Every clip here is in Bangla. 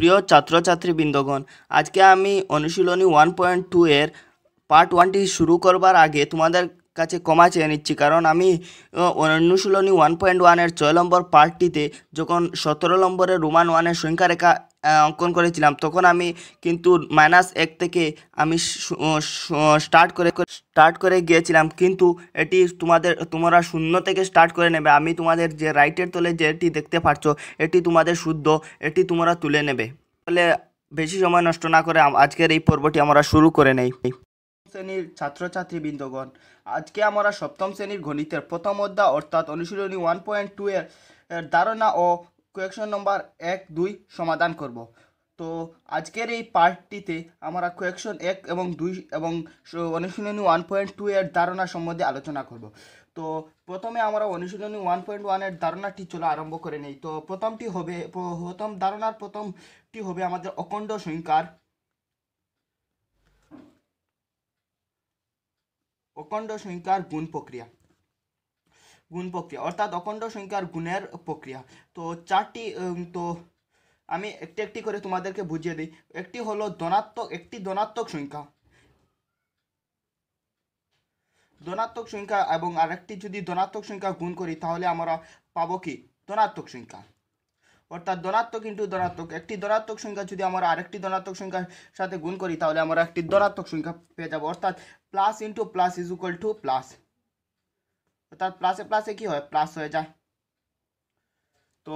প্রিয় ছাত্রছাত্রী বৃন্দগণ আজকে আমি অনুশীলনী ওয়ান পয়েন্ট টু এর পার্ট ওয়ানটি শুরু করবার আগে তোমাদের কাছে ক্ষমা চেয়ে নিচ্ছি কারণ আমি অনুশীলনী ওয়ান পয়েন্ট ওয়ানের ছয় নম্বর পার্টটিতে যখন সতেরো নম্বরের রোমান ওয়ানের সংখ্যারেখা অঙ্কন করেছিলাম তখন আমি কিন্তু মাইনাস এক থেকে আমি স্টার্ট করে স্টার্ট করে গিয়েছিলাম কিন্তু এটি তোমাদের তোমরা শূন্য থেকে স্টার্ট করে নেবে আমি তোমাদের যে রাইটের তলে যেটি দেখতে পাচ্ছ এটি তোমাদের শুদ্ধ এটি তোমরা তুলে নেবে তাহলে বেশি সময় নষ্ট না করে আজকের এই পর্বটি আমরা শুরু করে নেই শ্রেণীর ছাত্রছাত্রী বৃন্দগণ আজকে আমরা সপ্তম শ্রেণীর গণিতের প্রথম অধ্যায় অর্থাৎ অনুশীলনী ওয়ান পয়েন্ট টু এর ধারণা ও কোয়েকশন নম্বর এক দুই সমাধান করব তো আজকের এই পার্টটিতে আমরা কোয়েকশন এক এবং দুই এবং অনুশীলনী ওয়ান পয়েন্ট টু এর ধারণা সম্বন্ধে আলোচনা করব তো প্রথমে আমরা অনুশীলনী ওয়ান পয়েন্ট ওয়ানের ধারণাটি চলো আরম্ভ করে নেই তো প্রথমটি হবে প্রথম ধারণার প্রথমটি হবে আমাদের অখণ্ড সংখ্যার অখণ্ড সংখ্যার গুণ প্রক্রিয়া গুণ প্রক্রিয়া অর্থাৎ অখণ্ড সংখ্যার গুণের প্রক্রিয়া তো চারটি তো আমি একটি একটি করে তোমাদেরকে বুঝিয়ে দিই একটি হলো ধনাত্মক একটি ধনাত্মক সংখ্যা ধনাত্মক সংখ্যা এবং আরেকটি যদি ধনাত্মক সংখ্যা গুণ করি তাহলে আমরা পাবো কি ধনাত্মক সংখ্যা অর্থাৎ ধনাত্মক ইন্টু ধনাত্মক একটি ধনাত্মক সংখ্যা যদি আমরা আরেকটি ধনাত্মক সংখ্যার সাথে গুণ করি তাহলে আমরা একটি ধনাত্মক সংখ্যা পেয়ে যাবো অর্থাৎ plus into plus is equal to plus অর্থাৎ প্লাসে প্লাসে কি হয় প্লাস হয়ে যায় তো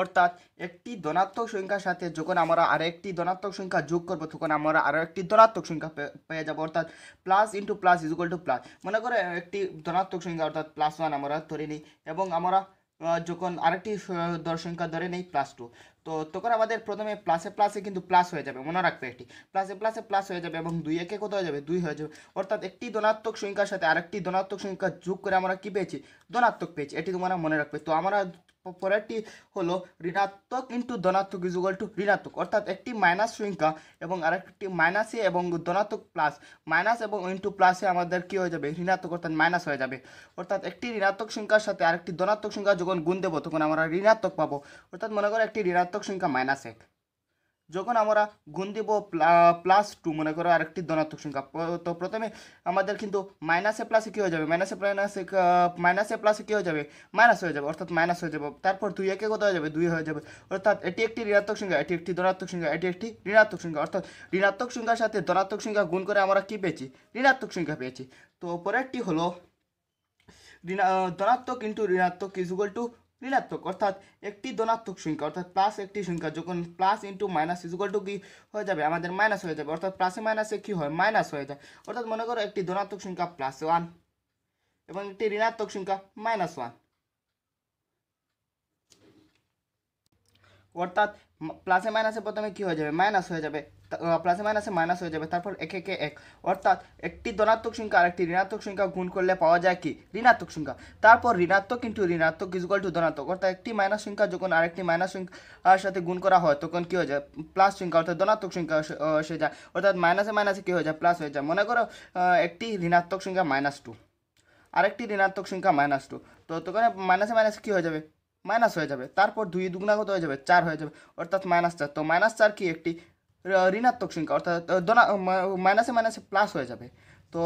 অর্থাৎ একটি ধনাত্মক সংখ্যার সাথে যখন আমরা আরেকটি একটি ধনাত্মক সংখ্যা যোগ করবো তখন আমরা আরও একটি ধনাত্মক সংখ্যা পেয়ে যাবো অর্থাৎ plus into plus is equal to plus মনে করে একটি ধনাত্মক সংখ্যা অর্থাৎ প্লাস ওয়ান আমরা ধরে নিই এবং আমরা যখন আরেকটি দর্শনকা ধরে নেই প্লাস টু তো তখন আমাদের প্রথমে প্লাসে প্লাসে কিন্তু প্লাস হয়ে যাবে মনে রাখবে এটি প্লাসে প্লাসে প্লাস হয়ে যাবে এবং দুই একে কত হয়ে যাবে দুই হয়ে যাবে অর্থাৎ একটি ধনাত্মক সংখ্যার সাথে আরেকটি ধনাত্মক সংখ্যা যোগ করে আমরা কী পেয়েছি ধনাত্মক পেয়েছি এটি তোমরা মনে রাখবে তো আমরা পরেরটি হলো ঋণাত্মক ইন্টু ধনাত্মক ইজ টু ঋণাত্মক অর্থাৎ একটি মাইনাস সংখ্যা এবং আরেকটি মাইনাসে এবং ধনাত্মক প্লাস মাইনাস এবং ইন্টু প্লাসে আমাদের কী হয়ে যাবে ঋণাত্মক অর্থাৎ মাইনাস হয়ে যাবে অর্থাৎ একটি ঋণাত্মক সংখ্যার সাথে আরেকটি ধনাত্মক সংখ্যা যখন গুণ দেবো তখন আমরা ঋণাত্মক পাবো অর্থাৎ মনে করো একটি ঋণাত্মক সংখ্যা মাইনাস এক যখন আমরা গুণ দেব প্লাস টু মনে করো আরেকটি ধনাত্মক সংখ্যা তো প্রথমে আমাদের কিন্তু মাইনাসে প্লাসে কী হয়ে যাবে মাইনাসে প্লাসে মাইনাসে প্লাসে কী হয়ে যাবে মাইনাস হয়ে যাবে অর্থাৎ মাইনাস হয়ে যাবে তারপর দুই একে কত হয়ে যাবে দুই হয়ে যাবে অর্থাৎ এটি একটি ঋণাত্মক সংখ্যা এটি একটি ধনাত্মক সংখ্যা এটি একটি ঋণাত্মক সংখ্যা অর্থাৎ ঋণাত্মক সংখ্যার সাথে ধনাত্মক সংখ্যা গুণ করে আমরা কী পেয়েছি ঋণাত্মক সংখ্যা পেয়েছি তো পরেরটি হলো ধনাত্মক ইন্টু ঋণাত্মক ইজুগল টু ঋণাত্মক অর্থাৎ একটি ধনাত্মক সংখ্যা অর্থাৎ প্লাস একটি সংখ্যা যখন plus into minus is equal to কি হয়ে যাবে আমাদের মাইনাস হয়ে যাবে অর্থাৎ প্লাসে মাইনাসে কী হয় মাইনাস হয়ে যায় অর্থাৎ মনে করো একটি ধনাত্মক সংখ্যা প্লাস ওয়ান এবং একটি ঋণাত্মক সংখ্যা মাইনাস ওয়ান অর্থাৎ প্লাসে মাইনাসে প্রথমে কী হয়ে যাবে মাইনাস হয়ে যাবে প্লাসে মাইনাসে মাইনাস হয়ে যাবে তারপর একে একে এক অর্থাৎ একটি ধনাত্মক সংখ্যা আর একটি ঋণাত্মক সংখ্যা গুণ করলে পাওয়া যায় কি ঋণাত্মক সংখ্যা তারপর ঋণাত্মক কিন্তু ঋণাত্মক ইজগল টু ধনাত্মক অর্থাৎ একটি মাইনাস সংখ্যা যখন আরেকটি মাইনাস সংখ্যার সাথে গুণ করা হয় তখন কী হয়ে যায় প্লাস সংখ্যা অর্থাৎ ধনাত্মক সংখ্যা এসে যায় অর্থাৎ মাইনাসে মাইনাসে কী হয়ে যায় প্লাস হয়ে যায় মনে করো একটি ঋণাত্মক সংখ্যা মাইনাস টু আরেকটি ঋণাত্মক সংখ্যা মাইনাস টু তো তখন মাইনাসে মাইনাসে কী হয়ে যাবে মাইনাস হয়ে যাবে তারপর দুই দুগুণা হয়ে যাবে চার হয়ে যাবে অর্থাৎ মাইনাস চার তো মাইনাস চার কি একটি ঋণাত্মক সংখ্যা অর্থাৎ মাইনাসে মাইনাসে প্লাস হয়ে যাবে তো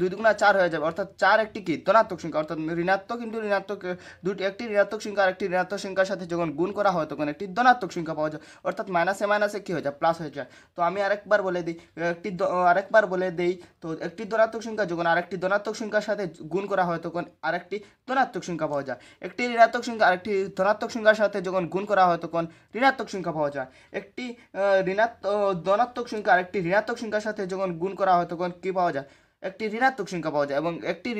দুই দুগুণা চার হয়ে যাবে অর্থাৎ চার একটি কি ধনাত্মক সংখ্যা অর্থাৎ ঋণাত্মক কিন্তু ঋণাত্মক দুটি একটি ঋণাত্মক সংখ্যা আর একটি ঋণাত্মক সংখ্যার সাথে যখন গুণ করা হয় তখন একটি ধনাত্মক সংখ্যা পাওয়া যায় অর্থাৎ মাইনাসে মাইনাসে কী হয়ে যায় প্লাস হয়ে যায় তো আমি আরেকবার বলে দিই একটি আরেকবার বলে দিই তো একটি ধনাত্মক সংখ্যা যখন আরেকটি ধনাত্মক সংখ্যার সাথে গুণ করা হয় তখন আরেকটি ধনাত্মক সংখ্যা পাওয়া যায় একটি ঋণাত্মক সংখ্যা আরেকটি ধনাত্মক সংখ্যার সাথে যখন গুণ করা হয় তখন ঋণাত্মক সংখ্যা পাওয়া যায় একটি ঋণাত্মক ধনাত্মক সংখ্যা আরেকটি ঋণাত্মক সংখ্যার সাথে যখন গুণ করা হয় তখন কী পাওয়া যায় একটি ঋণাত্মক সংখ্যা পাওয়া যায় এবং একটি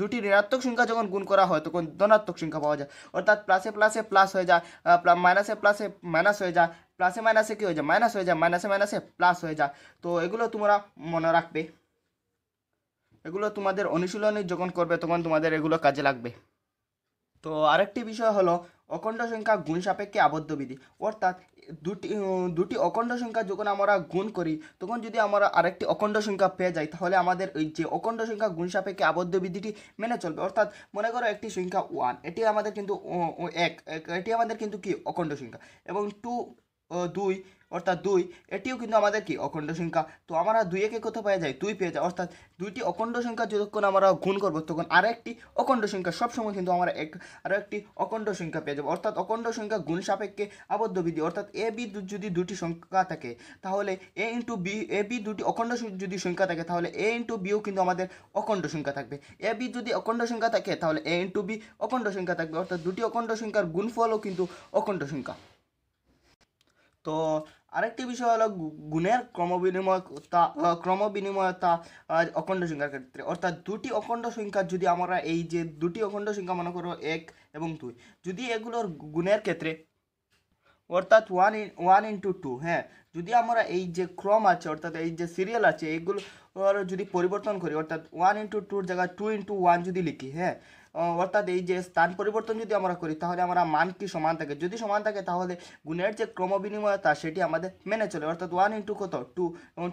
দুটি ঋণাত্মক সংখ্যা যখন গুণ করা হয় তখন ধনাত্মক সংখ্যা পাওয়া যায় অর্থাৎ প্লাসে প্লাসে প্লাস হয়ে যায় মাইনাসে প্লাসে মাইনাস হয়ে যায় প্লাসে মাইনাসে কী হয়ে যায় মাইনাস হয়ে যায় মাইনাসে মাইনাসে প্লাস হয়ে যায় তো এগুলো তোমরা মনে রাখবে এগুলো তোমাদের অনুশীলনী যখন করবে তখন তোমাদের এগুলো কাজে লাগবে তো আরেকটি বিষয় হলো অখণ্ড সংখ্যা গুণ সাপেক্ষে আবদ্ধ বিধি অর্থাৎ দুটি দুটি অখণ্ড সংখ্যা যখন আমরা গুণ করি তখন যদি আমরা আরেকটি অখণ্ড সংখ্যা পেয়ে যাই তাহলে আমাদের ওই যে অখণ্ড সংখ্যা গুণ সাপেক্ষে আবদ্ধ বিধিটি মেনে চলবে অর্থাৎ মনে করো একটি সংখ্যা ওয়ান এটি আমাদের কিন্তু এক এটি আমাদের কিন্তু কি অখণ্ড সংখ্যা এবং টু দুই অর্থাৎ দুই এটিও কিন্তু আমাদের কি অখণ্ড সংখ্যা তো আমরা দুই একে কত পেয়ে যায় দুই পেয়ে যায় অর্থাৎ দুইটি অখণ্ড সংখ্যা যতক্ষণ আমরা গুণ করবো তখন আর একটি অখণ্ড সংখ্যা সবসময় কিন্তু আমরা এক আরও একটি অখণ্ড সংখ্যা পেয়ে যাবো অর্থাৎ অখণ্ড সংখ্যা গুণ সাপেক্ষে আবদ্ধ বিধি অর্থাৎ এ বি যদি দুটি সংখ্যা থাকে তাহলে A into B A B দুটি অখণ্ড যদি সংখ্যা থাকে তাহলে এ ইন্টু বিও কিন্তু আমাদের অখণ্ড সংখ্যা থাকবে এ বি যদি অখণ্ড সংখ্যা থাকে তাহলে এ ইন্টু বি অখণ্ড সংখ্যা থাকবে অর্থাৎ দুটি অখণ্ড সংখ্যার গুণফলও কিন্তু অখণ্ড সংখ্যা তো আরেকটি বিষয় হলো গুণের ক্রমবিনিময় ক্রমবিনিময়তা অখণ্ড সংখ্যার ক্ষেত্রে অর্থাৎ দুটি অখণ্ড সংখ্যা যদি আমরা এই যে দুটি অখণ্ড সংখ্যা মনে করো এক এবং দুই যদি এগুলোর গুণের ক্ষেত্রে অর্থাৎ one in one into two হ্যাঁ যদি আমরা এই যে ক্রম আছে অর্থাৎ এই যে সিরিয়াল আছে এইগুলো যদি পরিবর্তন করি অর্থাৎ ওয়ান ইন্টু টুর জায়গায় টু ইন্টু ওয়ান যদি লিখি হ্যাঁ অর্থাৎ এই যে স্থান পরিবর্তন যদি আমরা করি তাহলে আমরা মান কি সমান থাকে যদি সমান থাকে তাহলে গুণের যে বিনিময়তা সেটি আমাদের মেনে চলে অর্থাৎ ওয়ান ইন্টু কত টু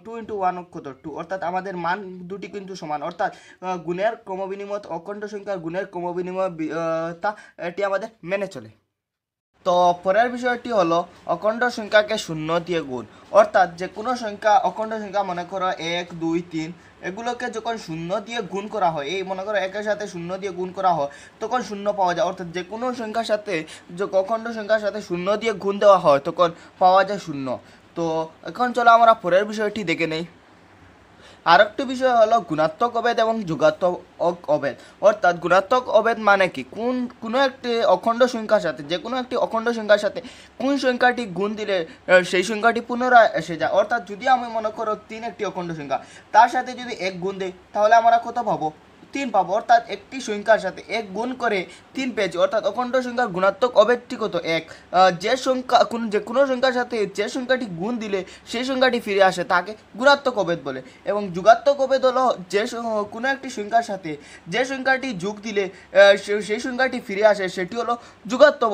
টু ইন্টু ওয়ান কত টু অর্থাৎ আমাদের মান দুটি কিন্তু সমান অর্থাৎ গুণের বিনিময় অখণ্ড সংখ্যার গুণের বিনিময় এটি আমাদের মেনে চলে তো পরের বিষয়টি হলো অখণ্ড সংখ্যাকে শূন্য দিয়ে গুণ অর্থাৎ যে কোনো সংখ্যা অখণ্ড সংখ্যা মনে করো এক দুই তিন এগুলোকে যখন শূন্য দিয়ে গুণ করা হয় এই মনে করো একের সাথে শূন্য দিয়ে গুণ করা হয় তখন শূন্য পাওয়া যায় অর্থাৎ যে কোনো সংখ্যার সাথে যে অখণ্ড সংখ্যার সাথে শূন্য দিয়ে গুণ দেওয়া হয় তখন পাওয়া যায় শূন্য তো এখন চলো আমরা পরের বিষয়টি দেখে নেই আরেকটি বিষয় হলো গুণাত্মক অবেদ এবং যুগাত্মক অবেদ অর্থাৎ গুণাত্মক অবেদ মানে কি কোন কোনো একটি অখণ্ড সংখ্যার সাথে যে কোনো একটি অখণ্ড সংখ্যার সাথে কোন সংখ্যাটি গুণ দিলে সেই সংখ্যাটি পুনরায় এসে যায় অর্থাৎ যদি আমি মনে করো তিন একটি অখণ্ড সংখ্যা তার সাথে যদি এক গুণ দিই তাহলে আমরা কত পাবো তিন পাবো অর্থাৎ একটি সংখ্যার সাথে এক গুণ করে তিন পেয়েছি অর্থাৎ অখণ্ড সংখ্যার গুণাত্মক অব্যক্তি কত এক যে সংখ্যা কোন যে কোনো সংখ্যার সাথে যে সংখ্যাটি গুণ দিলে সেই সংখ্যাটি ফিরে আসে তাকে গুণাত্মক অবেদ বলে এবং যুগাত্মক অবেদ হলো যে কোনো একটি সংখ্যার সাথে যে সংখ্যাটি যোগ দিলে সেই সংখ্যাটি ফিরে আসে সেটি হলো যুগাত্মক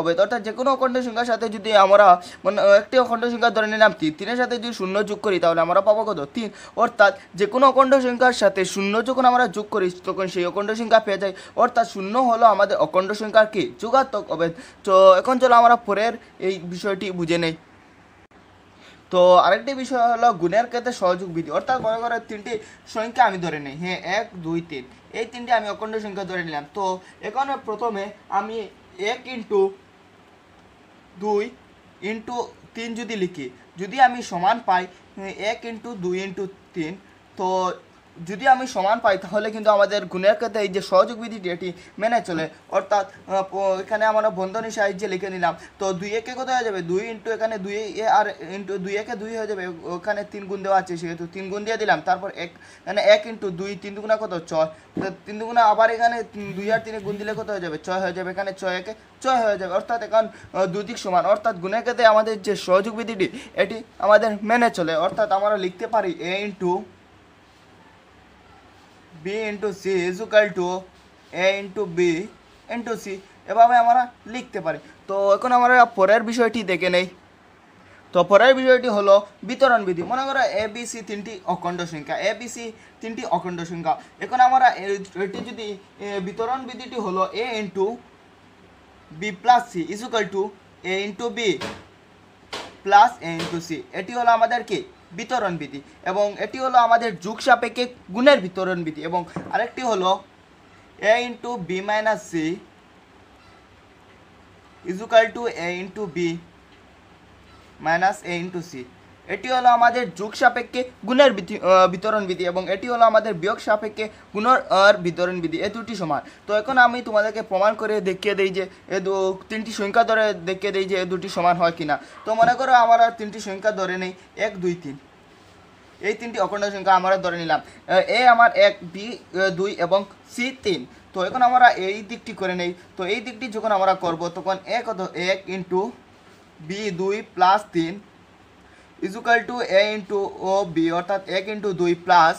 অবেদ অর্থাৎ যে কোনো অখণ্ড সংখ্যার সাথে যদি আমরা মানে একটি অখণ্ড সংখ্যা ধরে নিলাম তিন তিনের সাথে যদি শূন্য যোগ করি তাহলে আমরা পাবো কত তিন অর্থাৎ যে কোনো অখণ্ড সংখ্যার সাথে শূন্য যখন আমরা যোগ করি করি তখন সেই অখণ্ড সংখ্যা পেয়ে যাই অর্থাৎ শূন্য হলো আমাদের অখণ্ড সংখ্যার কি যুগাত্মক অবেদ তো এখন চলো আমরা পরের এই বিষয়টি বুঝে নেই তো আরেকটি বিষয় হলো গুণের ক্ষেত্রে সহযোগ বিধি অর্থাৎ মনে ঘরে তিনটি সংখ্যা আমি ধরে নিই হ্যাঁ এক দুই তিন এই তিনটি আমি অখণ্ড সংখ্যা ধরে নিলাম তো এখানে প্রথমে আমি এক ইন্টু দুই ইন্টু তিন যদি লিখি যদি আমি সমান পাই হ্যাঁ, এক ইন্টু দুই ইন্টু তিন তো যদি আমি সমান পাই তাহলে কিন্তু আমাদের গুণের ক্ষেত্রে এই যে সহযোগ বিধিটি এটি মেনে চলে অর্থাৎ এখানে আমরা বন্ধনী সাহায্যে লিখে নিলাম তো দুই একে কত হয়ে যাবে দুই ইন্টু এখানে দুই এ আর ইন্টু দুই একে দুই হয়ে যাবে ওখানে তিন গুণ দেওয়া আছে সেহেতু তিন গুণ দিয়ে দিলাম তারপর এক মানে এক ইন্টু দুই তিন দুগুণা কত ছয় তো তিন দুগুণা আবার এখানে দুই আর তিনে গুণ দিলে কত হয়ে যাবে ছয় হয়ে যাবে এখানে ছয় একে ছয় হয়ে যাবে অর্থাৎ এখন দুদিক সমান অর্থাৎ গুণের ক্ষেত্রে আমাদের যে সহযোগ বিধিটি এটি আমাদের মেনে চলে অর্থাৎ আমরা লিখতে পারি A into b into C is equal to A into B into C এভাবে আমরা লিখতে পারি তো এখন আমরা পরের বিষয়টি দেখে নেই তো পরের বিষয়টি হলো বিতরণ বিধি মনে করো এ বি সি তিনটি অখণ্ড সংখ্যা এ বি সি তিনটি অখণ্ড সংখ্যা এখন আমরা এটি যদি বিতরণ বিধিটি হলো A into B plus C is equal to A into B plus A into C এটি হলো আমাদের কি বিতরণ বিধি এবং এটি হলো আমাদের যুগ সাপেক্ষে গুণের বিতরণ বিধি এবং আরেকটি হলো A into B minus C is equal to A into B minus A into C এটি হলো আমাদের যুগ সাপেক্ষে গুণের বিতরণ বিধি এবং এটি হলো আমাদের বিয়োগ সাপেক্ষে গুণর বিতরণ বিধি এ দুটি সমান তো এখন আমি তোমাদেরকে প্রমাণ করে দেখিয়ে দিই যে এ দু তিনটি সংখ্যা ধরে দেখিয়ে দিই যে এ দুটি সমান হয় কিনা তো মনে করো আমার আর তিনটি সংখ্যা ধরে নেই এক দুই তিন এই তিনটি অখণ্ড সংখ্যা আমরা ধরে নিলাম এ আমার এক বি দুই এবং সি তিন তো এখন আমরা এই দিকটি করে নেই তো এই দিকটি যখন আমরা করব তখন এক এক ইন্টু বি দুই প্লাস তিন ইজুকাল টু এ ইন্টু ও বি অর্থাৎ এক ইন্টু দুই প্লাস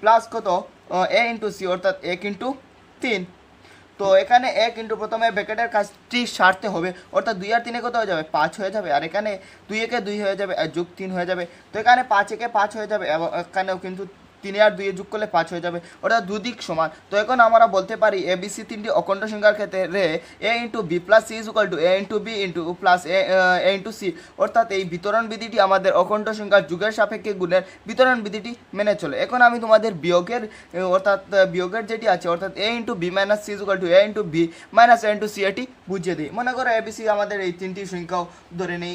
প্লাস কত এ ইন্টু সি অর্থাৎ এক ইন্টু তিন তো এখানে এক ইন্টু প্রথমে ব্র্যাকেটের কাজটি সারতে হবে অর্থাৎ দুই আর তিনে কত হয়ে যাবে পাঁচ হয়ে যাবে আর এখানে দুই একে দুই হয়ে যাবে আর যুগ তিন হয়ে যাবে তো এখানে পাঁচ একে পাঁচ হয়ে যাবে এবং এখানেও কিন্তু তিনে আর দুইয়ে যোগ করলে পাঁচ হয়ে যাবে অর্থাৎ দুদিক সমান তো এখন আমরা বলতে পারি এ বি সি তিনটি অখণ্ড সংখ্যার ক্ষেত্রে A into B plus C is equal to A into B into plus A into C অর্থাৎ এই বিতরণ বিধিটি আমাদের অখণ্ড সংখ্যার যুগের সাপেক্ষে গুণের বিতরণ বিধিটি মেনে চলে এখন আমি তোমাদের বিয়োগের uh, অর্থাৎ uh, বিয়োগের যেটি আছে অর্থাৎ A into B minus C is equal to A into B minus A into C এটি বুঝিয়ে দিই মনে করো এ বি সি আমাদের এই তিনটি সংখ্যাও ধরে নেই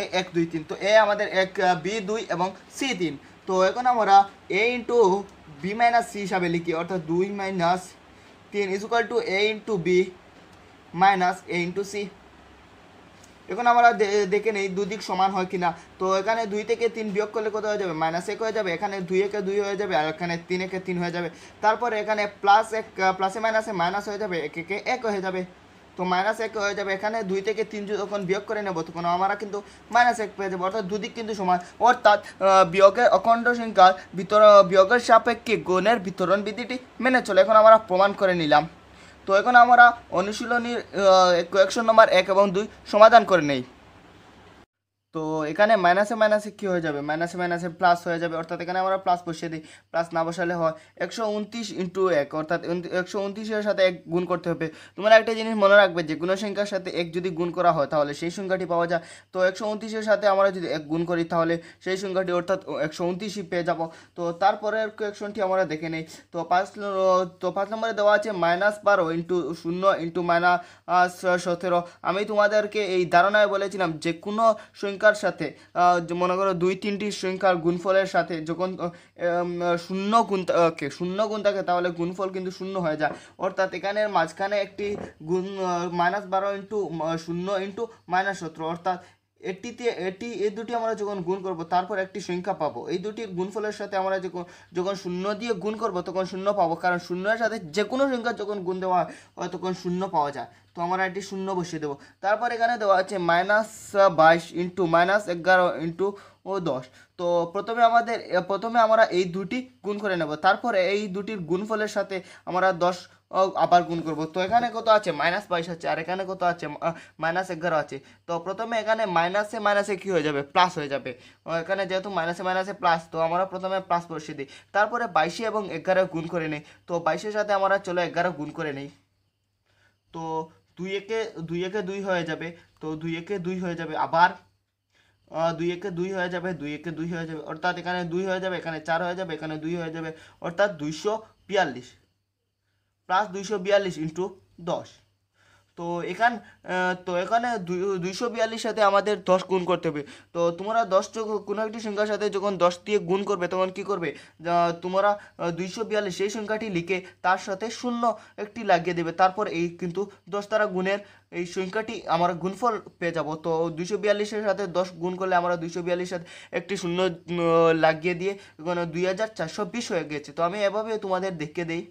এ এক দুই তিন তো এ আমাদের এক বি uh, দুই এবং সি তিন তো এখন আমরা A into B minus C হিসাবে লিখি অর্থাৎ দুই মাইনাস তিন is equal to A into B minus A into C এখন আমরা দেখে নেই দুদিক সমান হয় কিনা তো এখানে দুই থেকে তিন বিয়োগ করলে কত হয়ে যাবে মাইনাস এক হয়ে যাবে এখানে দুই একে দুই হয়ে যাবে আর এখানে তিন একে তিন হয়ে যাবে তারপরে এখানে প্লাস এক প্লাসে মাইনাসে মাইনাস হয়ে যাবে এক একে এক হয়ে যাবে তো মাইনাস এক হয়ে যাবে এখানে দুই থেকে তিন যখন বিয়োগ করে নেব তখন আমরা কিন্তু মাইনাস এক পেয়ে যাবো অর্থাৎ দুদিক কিন্তু সমান অর্থাৎ বিয়োগের অখণ্ড সংখ্যার ভিতর বিয়োগের সাপেক্ষে গুণের বিতরণ বিধিটি মেনে চলে এখন আমরা প্রমাণ করে নিলাম তো এখন আমরা অনুশীলনীর কয়েকশো নম্বর এক এবং দুই সমাধান করে নেই তো এখানে মাইনাসে মাইনাসে কি হয়ে যাবে মাইনাসে মাইনাসে প্লাস হয়ে যাবে অর্থাৎ এখানে আমরা প্লাস বসিয়ে দিই প্লাস না বসালে হয় একশো উনত্রিশ ইন্টু এক অর্থাৎ একশো উনত্রিশের সাথে এক গুণ করতে হবে তোমরা একটা জিনিস মনে রাখবে যে কোনো সংখ্যার সাথে এক যদি গুণ করা হয় তাহলে সেই সংখ্যাটি পাওয়া যায় তো একশো উনত্রিশের সাথে আমরা যদি এক গুণ করি তাহলে সেই সংখ্যাটি অর্থাৎ একশো উনত্রিশই পেয়ে যাব তো তারপরের কোয়েকশনটি আমরা দেখে নেই তো পাঁচ তো পাঁচ নম্বরে দেওয়া আছে মাইনাস বারো ইন্টু শূন্য ইন্টু মাইনাস সতেরো আমি তোমাদেরকে এই ধারণায় বলেছিলাম যে কোনো সংখ্যা সংখ্যার সাথে মনে করো দুই তিনটি সংখ্যার গুণফলের সাথে যখন শূন্য গুণ ওকে শূন্য গুণ থাকে তাহলে গুণফল কিন্তু শূন্য হয়ে যায় অর্থাৎ এখানের মাঝখানে একটি গুণ মাইনাস বারো ইন্টু শূন্য ইন্টু মাইনাস সতেরো অর্থাৎ এটিতে এটি এই দুটি আমরা যখন গুণ করব তারপর একটি সংখ্যা পাবো এই দুটি গুণফলের সাথে আমরা যখন যখন শূন্য দিয়ে গুণ করব তখন শূন্য পাবো কারণ শূন্যের সাথে যে কোনো সংখ্যা যখন গুণ দেওয়া হয় তখন শূন্য পাওয়া যায় তো আমরা একটি শূন্য বসিয়ে দেবো তারপর এখানে দেওয়া আছে মাইনাস বাইশ ইন্টু মাইনাস এগারো ইন্টু ও দশ তো প্রথমে আমাদের প্রথমে আমরা এই দুটি গুণ করে নেব তারপরে এই দুটির গুণফলের সাথে আমরা দশ আবার গুণ করব তো এখানে কত আছে মাইনাস বাইশ আছে আর এখানে কত আছে মাইনাস এগারো আছে তো প্রথমে এখানে মাইনাসে মাইনাসে কী হয়ে যাবে প্লাস হয়ে যাবে এখানে যেহেতু মাইনাসে মাইনাসে প্লাস তো আমরা প্রথমে প্লাস বসে দিই তারপরে বাইশে এবং এগারো গুণ করে নিই তো বাইশের সাথে আমরা চলো এগারো গুণ করে নিই তো দুই একে দুই একে দুই হয়ে যাবে তো দুই একে দুই হয়ে যাবে আবার দুই একে দুই হয়ে যাবে দুই একে দুই হয়ে যাবে অর্থাৎ এখানে দুই হয়ে যাবে এখানে চার হয়ে যাবে এখানে দুই হয়ে যাবে অর্থাৎ দুইশো বিয়াল্লিশ প্লাস দুইশো বিয়াল্লিশ ইন্টু দশ তো এখান তো এখানে দুইশো বিয়াল্লিশ সাথে আমাদের দশ গুণ করতে হবে তো তোমরা দশ কোনো একটি সংখ্যার সাথে যখন দশ দিয়ে গুণ করবে তখন কি করবে তোমরা দুইশো বিয়াল্লিশ সেই সংখ্যাটি লিখে তার সাথে শূন্য একটি লাগিয়ে দেবে তারপর এই কিন্তু দশ তারা গুণের এই সংখ্যাটি আমরা গুণফল পেয়ে যাব তো দুইশো বিয়াল্লিশের সাথে দশ গুণ করলে আমরা দুইশো বিয়াল্লিশ সাথে একটি শূন্য লাগিয়ে দিয়ে দুই হাজার চারশো বিশ হয়ে গেছে তো আমি এভাবে তোমাদের দেখিয়ে দিই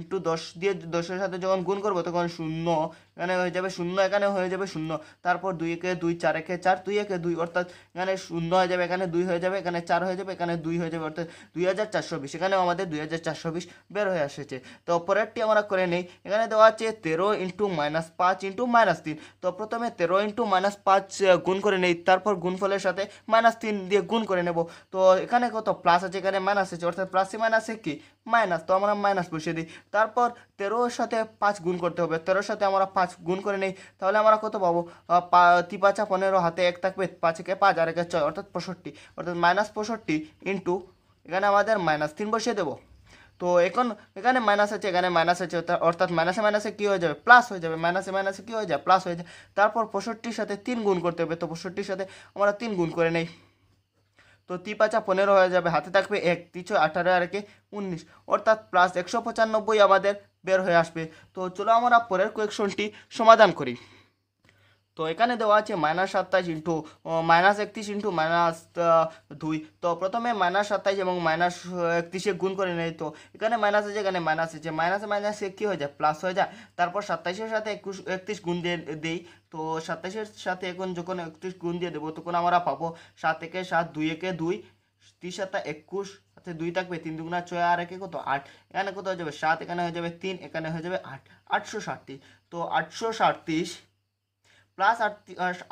ইন্টু দশ দিয়ে দশের সাথে যখন গুণ করবো তখন শূন্য এখানে হয়ে যাবে শূন্য এখানে হয়ে যাবে শূন্য তারপর দুই একে দুই চার একে চার দুই একে দুই অর্থাৎ এখানে শূন্য হয়ে যাবে এখানে দুই হয়ে যাবে এখানে চার হয়ে যাবে এখানে দুই হয়ে যাবে অর্থাৎ দুই হাজার চারশো বিশ এখানে আমাদের দুই হাজার চারশো বিশ বের হয়ে আসেছে তো পরেরটি আমরা করে নেই এখানে দেওয়া আছে তেরো ইন্টু মাইনাস পাঁচ ইন্টু মাইনাস তিন তো প্রথমে তেরো ইন্টু মাইনাস পাঁচ গুণ করে নিই তারপর গুণফলের সাথে মাইনাস তিন দিয়ে গুণ করে নেব তো এখানে কত প্লাস আছে এখানে মাইনাস আছে অর্থাৎ প্লাসে মাইনাসে কি মাইনাস তো আমরা মাইনাস বসিয়ে দিই তারপর তেরোর সাথে পাঁচ গুণ করতে হবে তেরোর সাথে আমরা পাঁচ গুণ করে নেই তাহলে আমরা কত পাবো তি পাঁচা পনেরো হাতে এক থাকবে পাঁচ একে পাঁচ আর একে ছয় অর্থাৎ পঁয়ষট্টি অর্থাৎ মাইনাস পঁয়ষট্টি ইন্টু এখানে আমাদের মাইনাস তিন বসিয়ে দেবো তো এখন এখানে মাইনাস আছে এখানে মাইনাস আছে অর্থাৎ মাইনাসে মাইনাসে কী হয়ে যাবে প্লাস হয়ে যাবে মাইনাসে মাইনাসে কী হয়ে যাবে প্লাস হয়ে যায় তারপর পঁয়ষট্টির সাথে তিন গুণ করতে হবে তো পঁয়ষট্টির সাথে আমরা তিন গুণ করে নেই তো তি পাঁচা পনেরো হয়ে যাবে হাতে থাকবে এক তিনশো আঠারো আর একে উনিশ অর্থাৎ প্লাস একশো পঁচানব্বই আমাদের বের হয়ে আসবে তো চলো আমরা পরের কোয়েকশনটি সমাধান করি তো এখানে দেওয়া আছে মাইনাস সাতাইশ ইন্টু মাইনাস একত্রিশ ইন্টু মাইনাস দুই তো প্রথমে মাইনাস সাতাইশ এবং মাইনাস একত্রিশে গুণ করে নেই তো এখানে মাইনাস আছে এখানে মাইনাস আছে মাইনাসে মাইনাসে কী হয়ে যায় প্লাস হয়ে যায় তারপর সাতাইশের সাথে একুশ একত্রিশ গুণ দিয়ে দেই তো সাতাইশের সাথে এখন যখন একত্রিশ গুণ দিয়ে দেবো তখন আমরা পাবো সাত একে সাত দুই একে দুই ত্রিশ সাতা একুশ অর্থাৎ আচ্ছা, দুই থাকবে তিন দুগুনা ছয় আর একে কত আট এখানে কত হয়ে যাবে সাত এখানে হয়ে যাবে তিন এখানে হয়ে যাবে আট আটশো সাতত্রিশ তো আটশো সাতত্রিশ প্লাস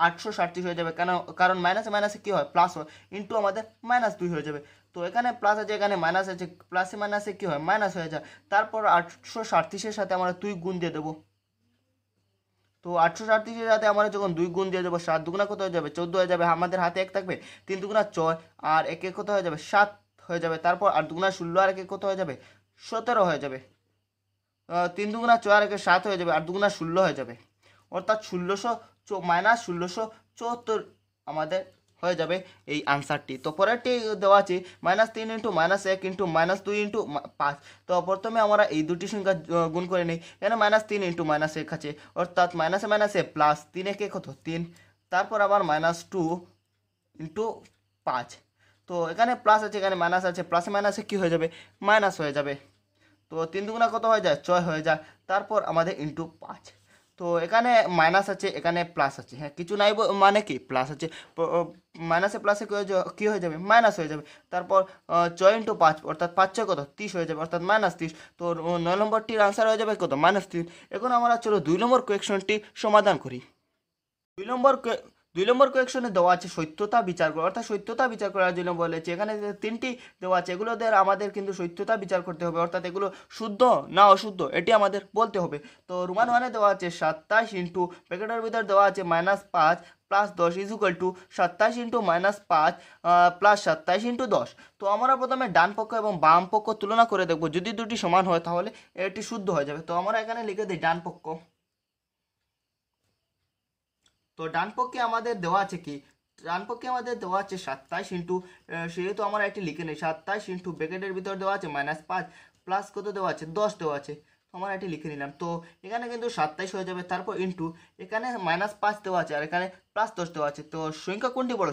আটশো সাতত্রিশ হয়ে যাবে কেন কারণ মাইনাসে মাইনাসে কী হয় প্লাস হয় ইন্টু আমাদের মাইনাস দুই হয়ে যাবে তো এখানে প্লাস আছে এখানে মাইনাস আছে প্লাসে মাইনাসে কী হয় মাইনাস হয়ে যায় তারপর আটশো সাতত্রিশের সাথে আমরা দুই গুণ দিয়ে দেবো তো আটশো সাতত্রিশের সাথে আমরা যখন দুই গুণ দিয়ে দেবো সাত দুগুনা কত হয়ে যাবে চোদ্দো হয়ে যাবে আমাদের হাতে এক থাকবে তিন দুগুনা ছয় আর একে কত হয়ে যাবে সাত হয়ে যাবে তারপর আর দুগুণা ষোলো আর একে কত হয়ে যাবে সতেরো হয়ে যাবে তিন দুগুণা ছয় একে সাত হয়ে যাবে আর দুগুণা ষোলো হয়ে যাবে অর্থাৎ ষোলোশো চো মাইনাস ষোলোশো চুয়াত্তর আমাদের হয়ে যাবে এই আনসারটি তো পরেরটি দেওয়া আছে মাইনাস তিন ইন্টু মাইনাস এক ইন্টু মাইনাস দুই ইন্টু পাঁচ তো প্রথমে আমরা এই দুটি সংখ্যা গুণ করে নিই এখানে মাইনাস তিন ইন্টু মাইনাস এক আছে অর্থাৎ মাইনাসে মাইনাসে প্লাস তিন একে কত তিন তারপর আবার মাইনাস টু ইন্টু পাঁচ তো এখানে প্লাস আছে এখানে মাইনাস আছে প্লাসে মাইনাসে কী হয়ে যাবে মাইনাস হয়ে যাবে তো তিন দুগুণা কত হয়ে যায় ছয় হয়ে যায় তারপর আমাদের ইন্টু পাঁচ তো এখানে মাইনাস আছে এখানে প্লাস আছে হ্যাঁ কিছু নাই মানে কি প্লাস আছে মাইনাসে প্লাসে কী হয়ে যাবে মাইনাস হয়ে যাবে তারপর ছয় ইন্টু পাঁচ অর্থাৎ পাঁচ ছয় কত তিরিশ হয়ে যাবে অর্থাৎ মাইনাস তিরিশ তো নয় নম্বরটির আনসার হয়ে যাবে কত মাইনাস তিরিশ এখন আমরা চলো দুই নম্বর কোয়েকশনটি সমাধান করি দুই নম্বর দুই নম্বর কোয়েকশনে দেওয়া আছে সত্যতা বিচার করা অর্থাৎ সত্যতা বিচার করার জন্য বলেছে এখানে তিনটি দেওয়া আছে এগুলো দ্বারা আমাদের কিন্তু সত্যতা বিচার করতে হবে অর্থাৎ এগুলো শুদ্ধ না অশুদ্ধ এটি আমাদের বলতে হবে তো রুমান ওয়ানে দেওয়া আছে সাতাশ ইন্টু প্যাকেটের ভিতর দেওয়া আছে মাইনাস পাঁচ প্লাস দশ ইজ ইকুয়াল টু সাতাশ ইন্টু মাইনাস পাঁচ প্লাস সাতাশ ইন্টু দশ তো আমরা প্রথমে ডান পক্ষ এবং বাম পক্ষ তুলনা করে দেখব যদি দুটি সমান হয় তাহলে এটি শুদ্ধ হয়ে যাবে তো আমরা এখানে লিখে দিই ডান পক্ষ তো ডান পক্ষে আমাদের দেওয়া আছে কি ডান পক্ষে আমাদের দেওয়া আছে সাতাইশ ইন্টু সেহেতু আমরা একটি লিখে নিই সাতাইশ ইন্টু ব্র্যাকেটের ভিতর দেওয়া আছে মাইনাস পাঁচ প্লাস কত দেওয়া আছে দশ দেওয়া আছে আমরা এটি লিখে নিলাম তো এখানে কিন্তু সাতাইশ হয়ে যাবে তারপর ইন্টু এখানে মাইনাস পাঁচ দেওয়া আছে আর এখানে প্লাস দশ দেওয়া আছে তো সংখ্যা কোনটি বড়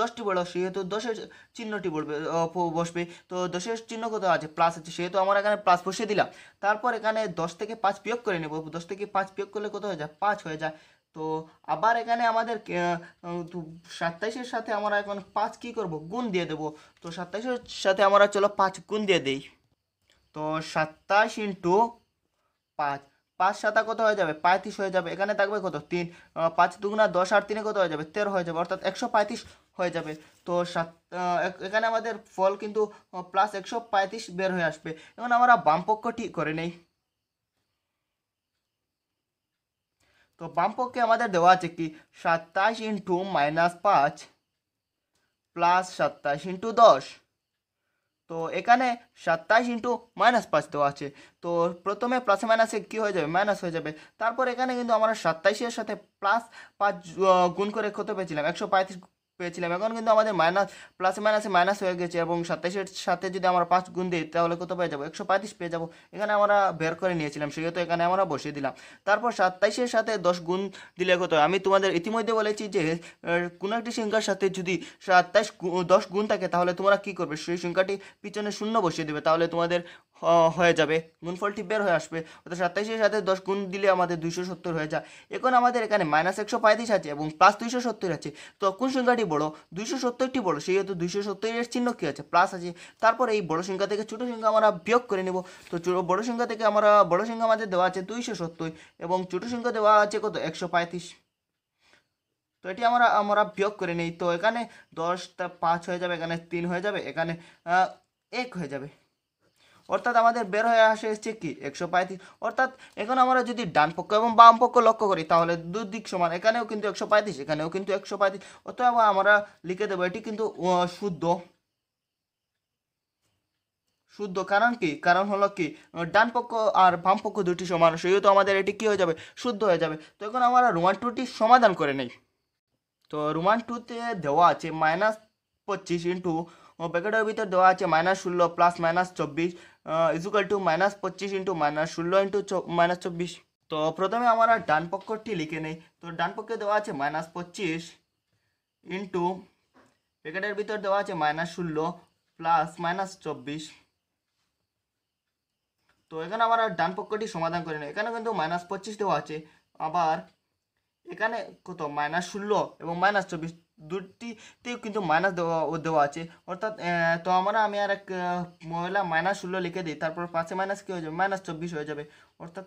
দশটি বড় সেহেতু দশের চিহ্নটি বলবে বসবে তো দশের চিহ্ন কত আছে প্লাস আছে সেহেতু আমরা এখানে প্লাস বসিয়ে দিলাম তারপর এখানে দশ থেকে পাঁচ বিয়োগ করে নেব দশ থেকে পাঁচ বিয়োগ করলে কত হয়ে যায় পাঁচ হয়ে যায় তো আবার এখানে আমাদের সাতাইশের সাথে আমরা এখন পাঁচ কি করব গুণ দিয়ে দেব তো সাতাইশের সাথে আমরা চলো পাঁচ গুণ দিয়ে দেই তো সাতাশ ইন্টু পাঁচ পাঁচ সাতা কত হয়ে যাবে পঁয়ত্রিশ হয়ে যাবে এখানে থাকবে কত তিন পাঁচ দুগুণা দশ আর তিনে কত হয়ে যাবে তেরো হয়ে যাবে অর্থাৎ একশো পঁয়ত্রিশ হয়ে যাবে তো সাত এখানে আমাদের ফল কিন্তু প্লাস একশো পঁয়ত্রিশ বের হয়ে আসবে এখন আমরা বামপক্ষ ঠিক করে নেই তো বামপক্ষে আমাদের দেওয়া আছে কি সাতাশ ইন্টু মাইনাস পাঁচ প্লাস সাতাশ ইন্টু দশ তো এখানে সাতাশ ইন্টু মাইনাস পাঁচ দেওয়া আছে তো প্রথমে প্লাসে মাইনাসে কী হয়ে যাবে মাইনাস হয়ে যাবে তারপর এখানে কিন্তু আমরা সাতাশের সাথে প্লাস পাঁচ গুণ করে কত পেয়েছিলাম একশো পঁয়ত্রিশ পেয়েছিলাম এখন কিন্তু আমাদের মাইনাস প্লাসে মাইনাসে মাইনাস হয়ে গেছে এবং সাতাইশের সাথে যদি আমরা পাঁচ গুণ দিই তাহলে কত পেয়ে যাবো একশো পঁয়ত্রিশ পেয়ে যাবো এখানে আমরা বের করে নিয়েছিলাম সেহেতু এখানে আমরা বসিয়ে দিলাম তারপর সাতাইশের সাথে দশ গুণ দিলে কত আমি তোমাদের ইতিমধ্যে বলেছি যে কোনো একটি সংখ্যার সাথে যদি সাতাইশ দশ গুণ থাকে তাহলে তোমরা কি করবে সেই সংখ্যাটি পিছনে শূন্য বসিয়ে দেবে তাহলে তোমাদের হ্যাঁ, হয়ে যাবে গুণফলটি বের হয়ে আসবে অর্থাৎ সাতাইশের সাথে দশ গুণ দিলে আমাদের দুইশো সত্তর হয়ে যায় এখন আমাদের এখানে মাইনাস একশো পঁয়ত্রিশ আছে এবং প্লাস দুইশো সত্তর আছে তো কোন সংখ্যাটি বড় দুইশো সত্তরটি বড় সেই দুইশো সত্তরের চিহ্ন কী আছে প্লাস আছে তারপর এই বড় সংখ্যা থেকে ছোটো সংখ্যা আমরা বিয়োগ করে নেব তো বড় সংখ্যা থেকে আমরা বড় সংখ্যা আমাদের দেওয়া আছে দুইশো সত্তর এবং ছোটো সংখ্যা দেওয়া আছে কত একশো পঁয়ত্রিশ তো এটি আমরা আমরা বিয়োগ করে নিই তো এখানে দশটা পাঁচ হয়ে যাবে এখানে তিন হয়ে যাবে এখানে এক হয়ে যাবে অর্থাৎ আমাদের বের হয়ে আসে এসছে কি একশো পঁয়ত্রিশ অর্থাৎ এখন আমরা যদি ডান পক্ষ এবং বাম পক্ষ লক্ষ্য করি তাহলে দুদিক সমান এখানেও কিন্তু একশো পঁয়ত্রিশ এখানেও কিন্তু একশো পঁয়ত্রিশ অথবা আমরা লিখে দেবো এটি কিন্তু শুদ্ধ শুদ্ধ কারণ কি কারণ হলো কি ডান পক্ষ আর বাম পক্ষ দুটি সমান সেহেতু আমাদের এটি কি হয়ে যাবে শুদ্ধ হয়ে যাবে তো এখন আমরা রোমান টুটি সমাধান করে নেই তো রোমান টুতে দেওয়া আছে মাইনাস পঁচিশ ইন্টু ব্র্যাকেটের ভিতর দেওয়া আছে মাইনাস ষোলো প্লাস মাইনাস চব্বিশ ইজুকাল টু মাইনাস পঁচিশ ইন্টু মাইনাস ষোলো ইন্টু মাইনাস চব্বিশ তো প্রথমে আমরা ডান পক্ষটি লিখে নেই তো ডান পক্ষে দেওয়া আছে মাইনাস পঁচিশ ইন্টু ব্র্যাকেটের ভিতর দেওয়া আছে মাইনাস ষোলো প্লাস মাইনাস চব্বিশ তো এখানে আমরা ডান পক্ষটি সমাধান করে নেই এখানে কিন্তু মাইনাস পঁচিশ দেওয়া আছে আবার এখানে কত মাইনাস ষোলো এবং মাইনাস চব্বিশ দুটিতেও কিন্তু মাইনাস দেওয়া দেওয়া আছে অর্থাৎ তো আমরা আমি আর এক মহিলা মাইনাস ষোলো লিখে দিই তারপর পাঁচে মাইনাস কী হয়ে যাবে মাইনাস চব্বিশ হয়ে যাবে অর্থাৎ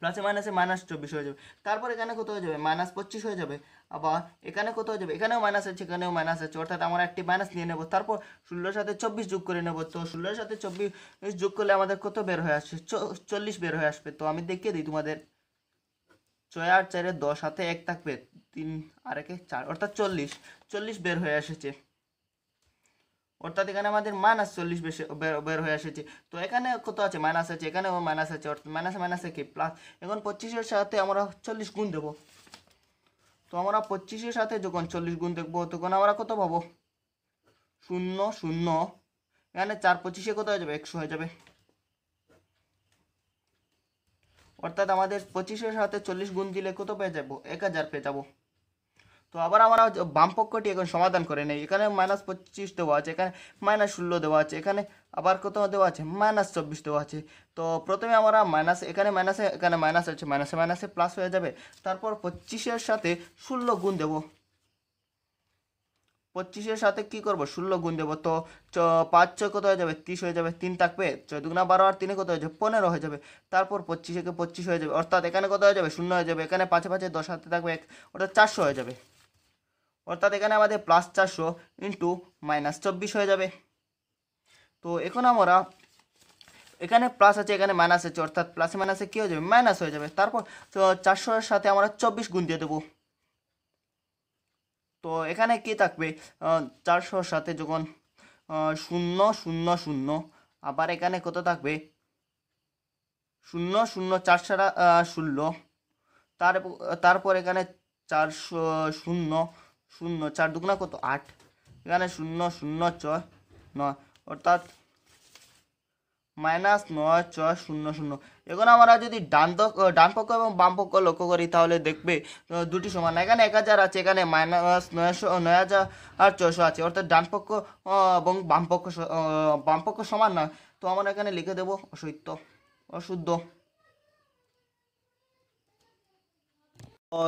প্লাসে মাইনাসে মাইনাস চব্বিশ হয়ে যাবে তারপর এখানে কত হয়ে যাবে মাইনাস পঁচিশ হয়ে যাবে আবার এখানে কত হয়ে যাবে এখানেও মাইনাস আছে এখানেও মাইনাস আছে অর্থাৎ আমরা একটি মাইনাস নিয়ে নেবো তারপর ষোলোর সাথে চব্বিশ যোগ করে নেবো তো ষোলোর সাথে চব্বিশ যোগ করলে আমাদের কত বের হয়ে আসবে চল্লিশ বের হয়ে আসবে তো আমি দেখিয়ে দিই তোমাদের ছয় আর চারে দশ হাতে এক থাকবে তিন আর একে চার অর্থাৎ চল্লিশ চল্লিশ বের হয়ে এসেছে অর্থাৎ এখানে আমাদের মাইনাস চল্লিশ বেশি বের হয়ে এসেছে তো এখানে কত আছে মাইনাস আছে এখানেও মাইনাস আছে অর্থাৎ মাইনাস মাইনাসে কি প্লাস এখন পঁচিশের সাথে আমরা চল্লিশ গুণ দেবো তো আমরা পঁচিশের সাথে যখন চল্লিশ গুণ দেখবো তখন আমরা কত পাবো শূন্য শূন্য এখানে চার পঁচিশে কত হয়ে যাবে একশো হয়ে যাবে অর্থাৎ আমাদের পঁচিশের সাথে চল্লিশ গুণ দিলে কত পেয়ে যাবো এক হাজার পেয়ে যাবো তো আবার আমরা পক্ষটি এখন সমাধান করে নেই এখানে মাইনাস পঁচিশ দেওয়া আছে এখানে মাইনাস ষোলো দেওয়া আছে এখানে আবার কত দেওয়া আছে মাইনাস চব্বিশ দেওয়া আছে তো প্রথমে আমরা মাইনাস এখানে মাইনাসে এখানে মাইনাস আছে মাইনাসে মাইনাসে প্লাস হয়ে যাবে তারপর পঁচিশের সাথে ষোলো গুণ দেবো পঁচিশের সাথে কি করব ষোলো গুণ দেবো তো পাঁচ ছয় কত হয়ে যাবে তিরিশ হয়ে যাবে তিন থাকবে ছয় দুগুণা বারো আর তিনে কত হয়ে যাবে পনেরো হয়ে যাবে তারপর পঁচিশেকে পঁচিশ হয়ে যাবে অর্থাৎ এখানে কত হয়ে যাবে শূন্য হয়ে যাবে এখানে পাঁচে পাঁচে দশ হাতে থাকবে এক অর্থাৎ চারশো হয়ে যাবে অর্থাৎ এখানে আমাদের প্লাস চারশো ইন্টু মাইনাস চব্বিশ হয়ে যাবে তো এখন আমরা এখানে প্লাস আছে এখানে মাইনাস আছে অর্থাৎ প্লাসে মাইনাসে কী হয়ে যাবে মাইনাস হয়ে যাবে তারপর চারশোর সাথে আমরা চব্বিশ গুণ দিয়ে দেবো তো এখানে কে থাকবে চারশোর সাথে যখন শূন্য শূন্য শূন্য আবার এখানে কত থাকবে শূন্য শূন্য চার সারা শূন্য তার তারপর এখানে চারশো শূন্য শূন্য চার দুগুণা কত আট এখানে শূন্য শূন্য ছয় নয় অর্থাৎ মাইনাস নয় ছয় শূন্য শূন্য এখন আমরা যদি ডান ডান পক্ষ এবং বাম পক্ষ লক্ষ্য করি তাহলে দেখবে দুটি সমান এখানে এক হাজার আছে এখানে মাইনাস নয়শো নয় হাজার ছয়শো আছে অর্থাৎ ডান পক্ষ এবং বাম পক্ষ বাম পক্ষ সমান না তো আমরা এখানে লিখে দেবো অসত্য অশুদ্ধ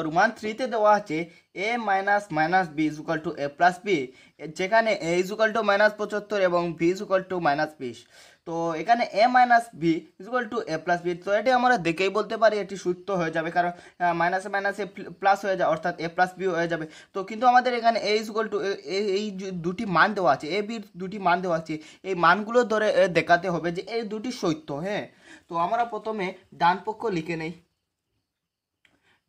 রোমান থ্রিতে দেওয়া আছে A minus minus B is equal to A plus B যেখানে এ ইজুকাল টু মাইনাস পঁচাত্তর এবং বি ইজুকাল টু মাইনাস বিশ তো এখানে A minus B is equal to A plus B তো এটি আমরা দেখেই বলতে পারি এটি সূত্র হয়ে যাবে কারণ মাইনাসে মাইনাসে প্লাস হয়ে যায় অর্থাৎ এ প্লাস বি হয়ে যাবে তো কিন্তু আমাদের এখানে এ ইজুয়াল টু এই দুটি মান দেওয়া আছে এ বির দুটি মান দেওয়া আছে এই মানগুলো ধরে দেখাতে হবে যে এই দুটি সত্য হ্যাঁ তো আমরা প্রথমে ডান পক্ষ লিখে নেই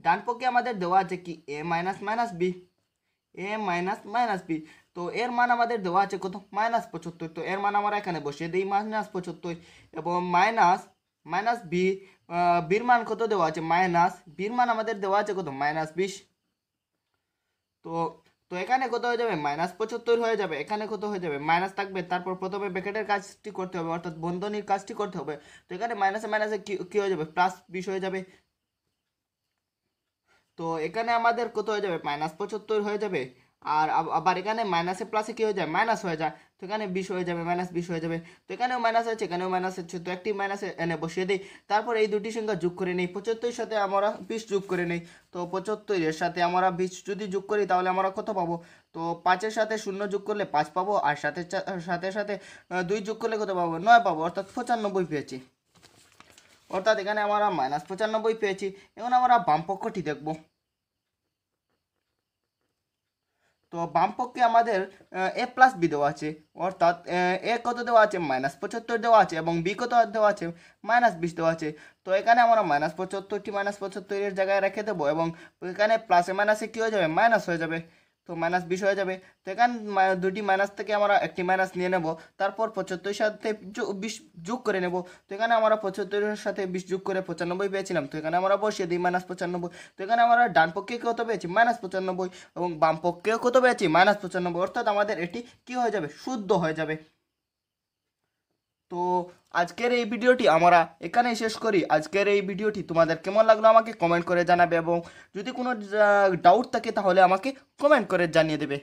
ডান পক্ষে আমাদের দেওয়া আছে কি A minus minus B A minus minus B তো এর মান আমাদের দেওয়া আছে কত মাইনাস পঁচাত্তর তো এর মান আমরা এখানে বসিয়ে দিই মাইনাস পঁচাত্তর এবং মাইনাস মাইনাস বি বির মান কত দেওয়া আছে মাইনাস বির মান আমাদের দেওয়া আছে কত মাইনাস বিশ তো তো এখানে কত হয়ে যাবে মাইনাস পঁচাত্তর হয়ে যাবে এখানে কত হয়ে যাবে মাইনাস থাকবে তারপর প্রথমে ব্যাকেটের কাজটি করতে হবে অর্থাৎ বন্ধনীর কাজটি করতে হবে তো এখানে মাইনাসে মাইনাসে কী হয়ে যাবে প্লাস বিশ হয়ে যাবে তো এখানে আমাদের কত হয়ে যাবে মাইনাস পঁচাত্তর হয়ে যাবে আর আবার এখানে মাইনাসে প্লাসে কী হয়ে যায় মাইনাস হয়ে যায় তো এখানে বিশ হয়ে যাবে মাইনাস বিশ হয়ে যাবে তো এখানেও মাইনাস আছে এখানেও মাইনাস হচ্ছে তো একটি মাইনাসে এনে বসিয়ে দিই তারপর এই দুটি সংখ্যা যোগ করে নিই পঁচাত্তরের সাথে আমরা বিশ যোগ করে নিই তো পঁচাত্তরের সাথে আমরা বিশ যদি যোগ করি তাহলে আমরা কত পাবো তো পাঁচের সাথে শূন্য যোগ করলে পাঁচ পাবো আর সাথে সাথে সাথে দুই যোগ করলে কত পাবো নয় পাবো অর্থাৎ পঁচানব্বই পেয়েছি অর্থাৎ এখানে আমরা মাইনাস পঁচানব্বই পেয়েছি এখন আমরা বামপক্ষটি দেখবো তো বামপক্ষে আমাদের এ প্লাস বি দেওয়া আছে অর্থাৎ এ কত দেওয়া আছে মাইনাস পঁচাত্তর দেওয়া আছে এবং বি কত দেওয়া আছে মাইনাস বিশ দেওয়া আছে তো এখানে আমরা মাইনাস পঁচাত্তরটি মাইনাস পঁচাত্তরের জায়গায় রেখে দেবো এবং এখানে প্লাসে মাইনাসে কী হয়ে যাবে মাইনাস হয়ে যাবে তো মাইনাস বিশ হয়ে যাবে তো এখান দুটি মাইনাস থেকে আমরা একটি মাইনাস নিয়ে নেব তারপর পঁচাত্তরের সাথে বিশ যোগ করে নেব তো এখানে আমরা পঁচাত্তরের সাথে বিশ যোগ করে পঁচানব্বই পেয়েছিলাম তো এখানে আমরা বসিয়ে দিই মাইনাস পঁচানব্বই তো এখানে আমরা ডান পক্ষে কত পেয়েছি মাইনাস পঁচানব্বই এবং বাম পক্ষেও কত পেয়েছি মাইনাস পঁচানব্বই অর্থাৎ আমাদের এটি কি হয়ে যাবে শুদ্ধ হয়ে যাবে তো আজকের এই ভিডিওটি আমরা এখানেই শেষ করি আজকের এই ভিডিওটি তোমাদের কেমন লাগলো আমাকে কমেন্ট করে জানাবে এবং যদি কোনো ডাউট থাকে তাহলে আমাকে কমেন্ট করে জানিয়ে দেবে